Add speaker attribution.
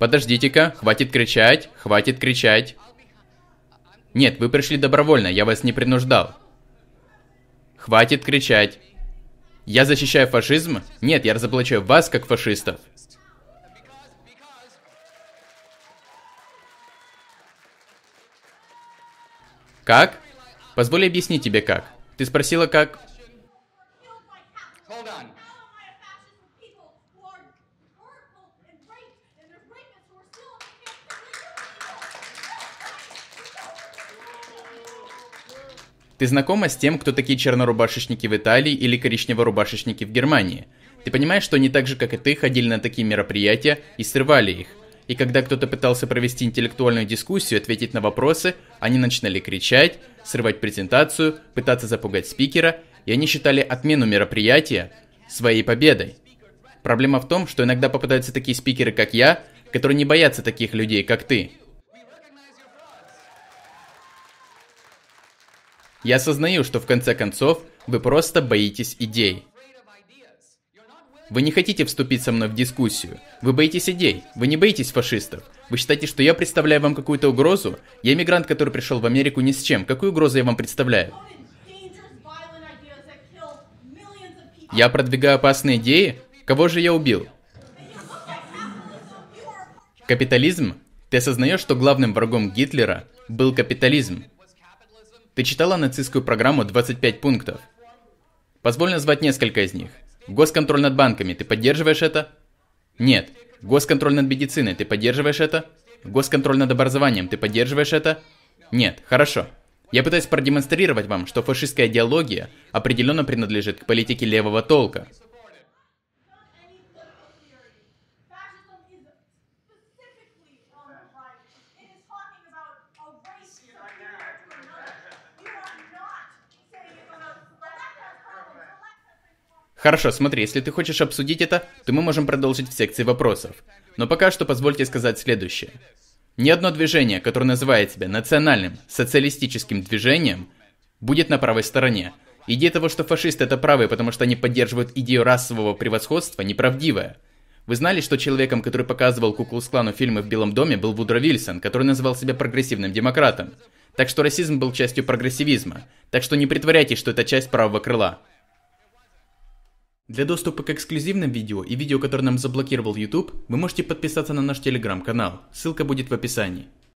Speaker 1: Подождите-ка, хватит кричать, хватит кричать. Нет, вы пришли добровольно, я вас не принуждал. Хватит кричать. Я защищаю фашизм? Нет, я разоблачаю вас как фашистов. Как? Позволь объяснить тебе как. Ты спросила как? Ты знакома с тем, кто такие чернорубашечники в Италии или коричневорубашечники в Германии? Ты понимаешь, что они так же, как и ты, ходили на такие мероприятия и срывали их. И когда кто-то пытался провести интеллектуальную дискуссию, ответить на вопросы, они начинали кричать, срывать презентацию, пытаться запугать спикера, и они считали отмену мероприятия своей победой. Проблема в том, что иногда попадаются такие спикеры, как я, которые не боятся таких людей, как ты. Я осознаю, что в конце концов вы просто боитесь идей. Вы не хотите вступить со мной в дискуссию. Вы боитесь идей. Вы не боитесь фашистов. Вы считаете, что я представляю вам какую-то угрозу? Я иммигрант, который пришел в Америку ни с чем. Какую угрозу я вам представляю? Я продвигаю опасные идеи? Кого же я убил? Капитализм? Ты осознаешь, что главным врагом Гитлера был капитализм? Ты читала нацистскую программу «25 пунктов»? Позволь назвать несколько из них. Госконтроль над банками, ты поддерживаешь это? Нет. Госконтроль над медициной, ты поддерживаешь это? Госконтроль над образованием, ты поддерживаешь это? Нет, хорошо. Я пытаюсь продемонстрировать вам, что фашистская идеология определенно принадлежит к политике левого толка. Хорошо, смотри, если ты хочешь обсудить это, то мы можем продолжить в секции вопросов. Но пока что позвольте сказать следующее. Ни одно движение, которое называет себя национальным, социалистическим движением, будет на правой стороне. Идея того, что фашисты это правые, потому что они поддерживают идею расового превосходства, неправдивая. Вы знали, что человеком, который показывал Куклус-клану фильмы в Белом доме, был Вудро Вильсон, который называл себя прогрессивным демократом. Так что расизм был частью прогрессивизма. Так что не притворяйтесь, что это часть правого крыла. Для доступа к эксклюзивным видео и видео, которые нам заблокировал YouTube, вы можете подписаться на наш телеграм-канал, ссылка будет в описании.